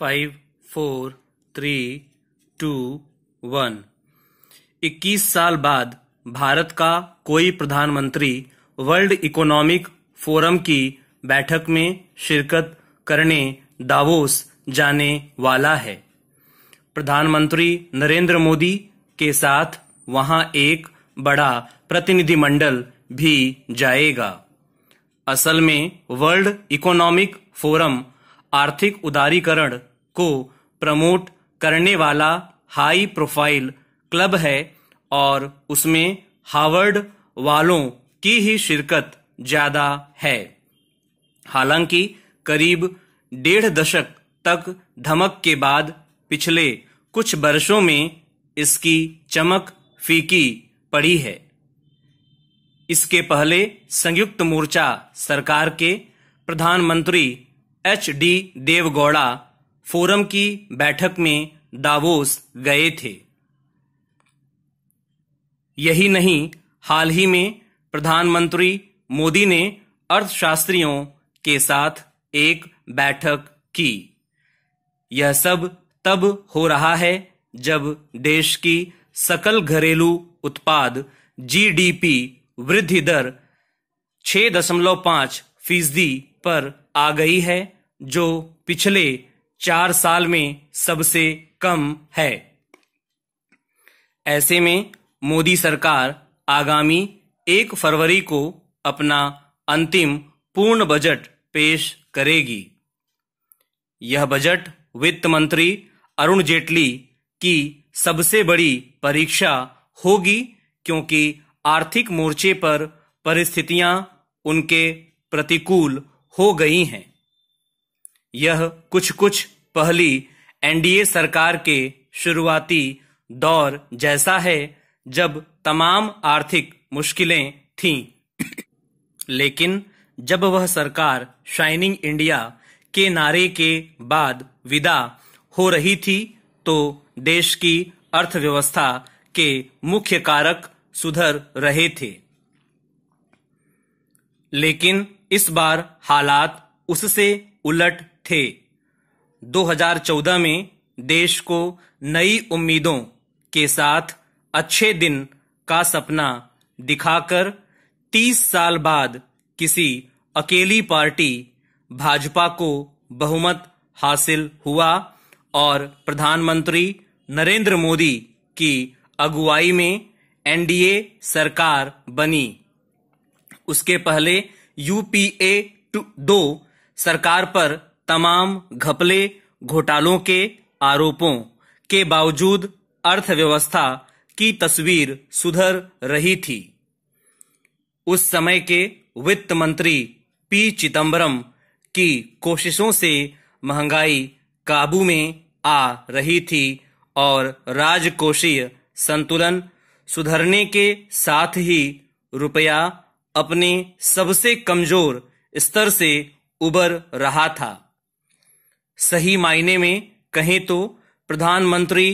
five four three two one इक्कीस साल बाद भारत का कोई प्रधानमंत्री वर्ल्ड इकोनॉमिक फोरम की बैठक में शिरकत करने दावोस जाने वाला है प्रधानमंत्री नरेंद्र मोदी के साथ वहां एक बड़ा प्रतिनिधिमंडल भी जाएगा असल में वर्ल्ड इकोनॉमिक फोरम आर्थिक उदारीकरण को प्रमोट करने वाला हाई प्रोफाइल क्लब है और उसमें हार्वर्ड वालों की ही शिरकत ज्यादा है हालांकि करीब डेढ़ दशक तक धमक के बाद पिछले कुछ वर्षों में इसकी चमक फीकी पड़ी है इसके पहले संयुक्त मोर्चा सरकार के प्रधानमंत्री एच डी देवगौड़ा फोरम की बैठक में दावोस गए थे यही नहीं हाल ही में प्रधानमंत्री मोदी ने अर्थशास्त्रियों के साथ एक बैठक की यह सब तब हो रहा है जब देश की सकल घरेलू उत्पाद जीडीपी वृद्धि दर 6.5 फीसदी पर आ गई है जो पिछले चार साल में सबसे कम है ऐसे में मोदी सरकार आगामी एक फरवरी को अपना अंतिम पूर्ण बजट पेश करेगी यह बजट वित्त मंत्री अरुण जेटली की सबसे बड़ी परीक्षा होगी क्योंकि आर्थिक मोर्चे पर परिस्थितियां उनके प्रतिकूल हो गई हैं यह कुछ कुछ पहली एनडीए सरकार के शुरुआती दौर जैसा है जब तमाम आर्थिक मुश्किलें थीं लेकिन जब वह सरकार शाइनिंग इंडिया के नारे के बाद विदा हो रही थी तो देश की अर्थव्यवस्था के मुख्य कारक सुधर रहे थे लेकिन इस बार हालात उससे उलट थे 2014 में देश को नई उम्मीदों के साथ अच्छे दिन का सपना दिखाकर 30 साल बाद किसी अकेली पार्टी भाजपा को बहुमत हासिल हुआ और प्रधानमंत्री नरेंद्र मोदी की अगुवाई में एनडीए सरकार बनी उसके पहले यूपीए दो सरकार पर तमाम घपले घोटालों के आरोपों के बावजूद अर्थव्यवस्था की तस्वीर सुधर रही थी उस समय के वित्त मंत्री पी चिदम्बरम की कोशिशों से महंगाई काबू में आ रही थी और राजकोषीय संतुलन सुधरने के साथ ही रुपया अपने सबसे कमजोर स्तर से उबर रहा था सही मायने में कहें तो प्रधानमंत्री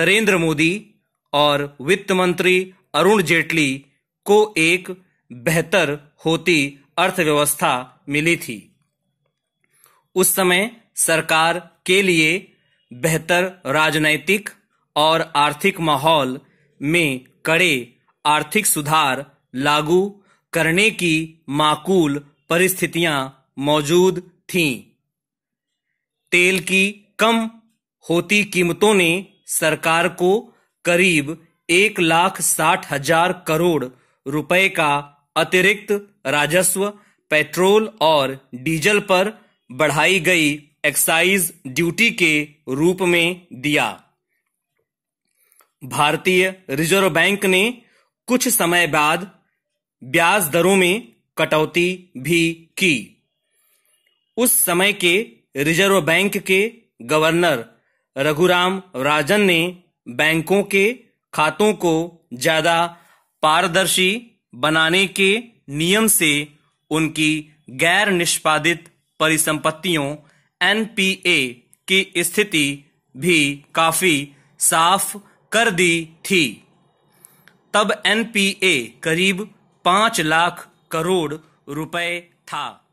नरेंद्र मोदी और वित्त मंत्री अरुण जेटली को एक बेहतर होती अर्थव्यवस्था मिली थी उस समय सरकार के लिए बेहतर राजनैतिक और आर्थिक माहौल में कड़े आर्थिक सुधार लागू करने की माकूल परिस्थितियां मौजूद थीं तेल की कम होती कीमतों ने सरकार को करीब एक लाख साठ हजार करोड़ रुपए का अतिरिक्त राजस्व पेट्रोल और डीजल पर बढ़ाई गई एक्साइज ड्यूटी के रूप में दिया भारतीय रिजर्व बैंक ने कुछ समय बाद ब्याज दरों में कटौती भी की उस समय के रिजर्व बैंक के गवर्नर रघुराम राजन ने बैंकों के खातों को ज्यादा पारदर्शी बनाने के नियम से उनकी गैर निष्पादित परिसंपत्तियों एनपीए की स्थिति भी काफी साफ कर दी थी तब एनपीए करीब पांच लाख करोड़ रुपए था